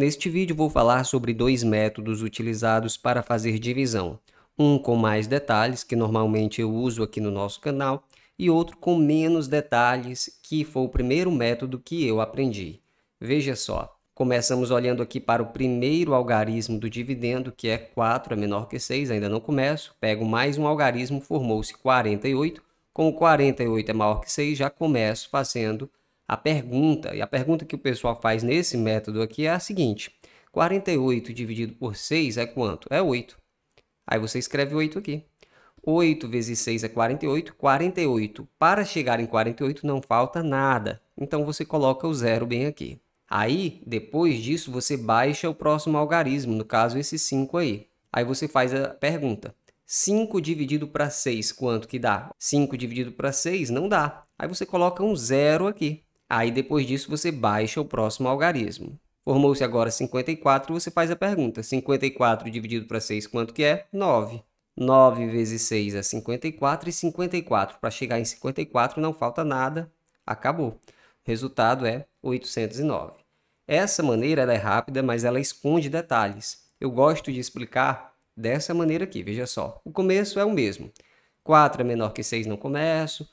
Neste vídeo vou falar sobre dois métodos utilizados para fazer divisão. Um com mais detalhes, que normalmente eu uso aqui no nosso canal, e outro com menos detalhes, que foi o primeiro método que eu aprendi. Veja só, começamos olhando aqui para o primeiro algarismo do dividendo, que é 4 é menor que 6, ainda não começo, pego mais um algarismo, formou-se 48, como 48 é maior que 6, já começo fazendo a pergunta. E a pergunta que o pessoal faz nesse método aqui é a seguinte: 48 dividido por 6 é quanto? É 8. Aí você escreve 8 aqui. 8 vezes 6 é 48, 48. Para chegar em 48 não falta nada. Então você coloca o zero bem aqui. Aí, depois disso, você baixa o próximo algarismo, no caso esse 5 aí. Aí você faz a pergunta. 5 dividido para 6, quanto que dá? 5 dividido para 6 não dá. Aí você coloca um zero aqui. Aí depois disso você baixa o próximo algarismo. Formou-se agora 54, você faz a pergunta. 54 dividido para 6, quanto que é? 9. 9 vezes 6 é 54 e 54. Para chegar em 54 não falta nada, acabou. O resultado é 809. Essa maneira é rápida, mas ela esconde detalhes. Eu gosto de explicar dessa maneira aqui, veja só. O começo é o mesmo. 4 é menor que 6 no começo,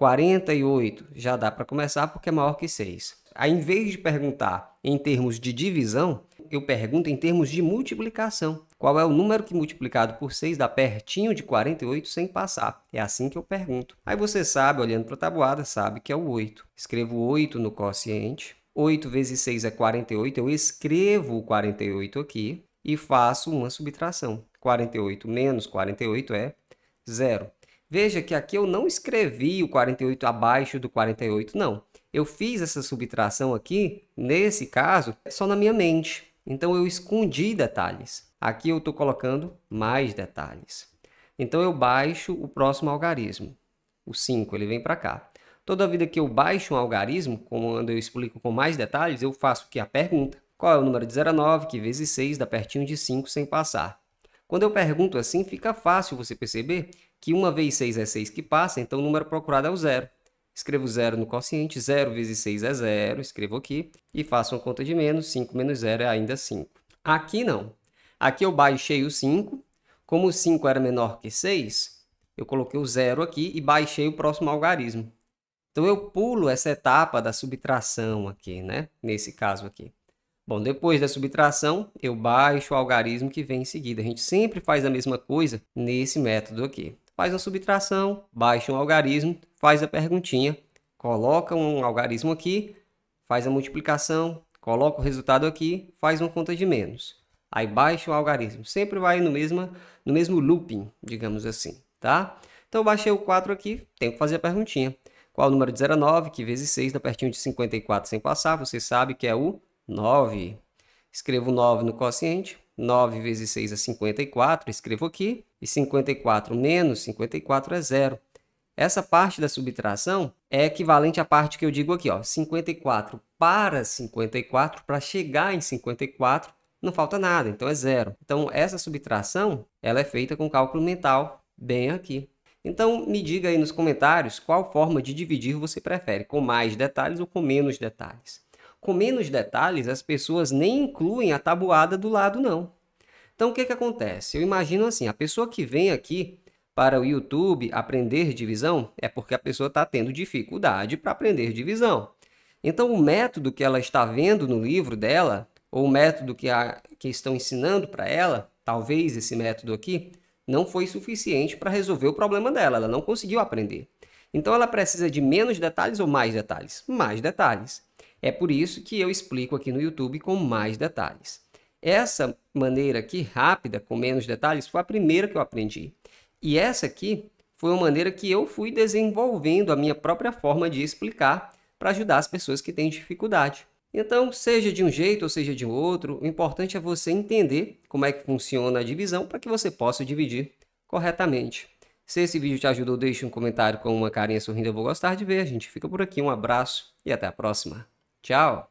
48 já dá para começar porque é maior que 6. Aí, em vez de perguntar em termos de divisão, eu pergunto em termos de multiplicação. Qual é o número que multiplicado por 6 dá pertinho de 48 sem passar? É assim que eu pergunto. Aí você sabe, olhando para a tabuada, sabe que é o 8. Escrevo 8 no quociente. 8 vezes 6 é 48. Eu escrevo o 48 aqui e faço uma subtração. 48 menos 48 é 0. Veja que aqui eu não escrevi o 48 abaixo do 48, não. Eu fiz essa subtração aqui, nesse caso, só na minha mente. Então, eu escondi detalhes. Aqui eu estou colocando mais detalhes. Então, eu baixo o próximo algarismo. O 5, ele vem para cá. Toda vida que eu baixo um algarismo, quando eu explico com mais detalhes, eu faço aqui a pergunta. Qual é o número de 0 a 9, que vezes 6 dá pertinho de 5 sem passar? Quando eu pergunto assim, fica fácil você perceber que 1 vezes 6 é 6 que passa, então o número procurado é o zero. Escrevo zero no quociente, 0 vezes 6 é zero, escrevo aqui, e faço uma conta de menos, 5 menos 0 é ainda 5. Aqui não. Aqui eu baixei o 5, como o 5 era menor que 6, eu coloquei o zero aqui e baixei o próximo algarismo. Então eu pulo essa etapa da subtração aqui, né? Nesse caso aqui. Bom, depois da subtração, eu baixo o algarismo que vem em seguida. A gente sempre faz a mesma coisa nesse método aqui faz a subtração, baixa um algarismo, faz a perguntinha, coloca um algarismo aqui, faz a multiplicação, coloca o resultado aqui, faz uma conta de menos. Aí baixa o algarismo, sempre vai no mesmo, no mesmo looping, digamos assim, tá? Então baixei o 4 aqui, tenho que fazer a perguntinha. Qual o número de 0 a 9, que vezes 6 dá pertinho de 54 sem passar, você sabe que é o 9. Escrevo 9 no quociente, 9 vezes 6 é 54, escrevo aqui, e 54 menos 54 é zero. Essa parte da subtração é equivalente à parte que eu digo aqui, ó, 54 para 54, para chegar em 54, não falta nada, então é zero. Então, essa subtração ela é feita com cálculo mental, bem aqui. Então, me diga aí nos comentários qual forma de dividir você prefere, com mais detalhes ou com menos detalhes. Com menos detalhes, as pessoas nem incluem a tabuada do lado, não. Então, o que, que acontece? Eu imagino assim: a pessoa que vem aqui para o YouTube aprender divisão é porque a pessoa está tendo dificuldade para aprender divisão. Então, o método que ela está vendo no livro dela, ou o método que, a, que estão ensinando para ela, talvez esse método aqui, não foi suficiente para resolver o problema dela, ela não conseguiu aprender. Então, ela precisa de menos detalhes ou mais detalhes? Mais detalhes. É por isso que eu explico aqui no YouTube com mais detalhes. Essa maneira aqui, rápida, com menos detalhes, foi a primeira que eu aprendi. E essa aqui foi uma maneira que eu fui desenvolvendo a minha própria forma de explicar para ajudar as pessoas que têm dificuldade. Então, seja de um jeito ou seja de outro, o importante é você entender como é que funciona a divisão para que você possa dividir corretamente. Se esse vídeo te ajudou, deixe um comentário com uma carinha sorrindo, eu vou gostar de ver. A gente fica por aqui, um abraço e até a próxima. Tchau!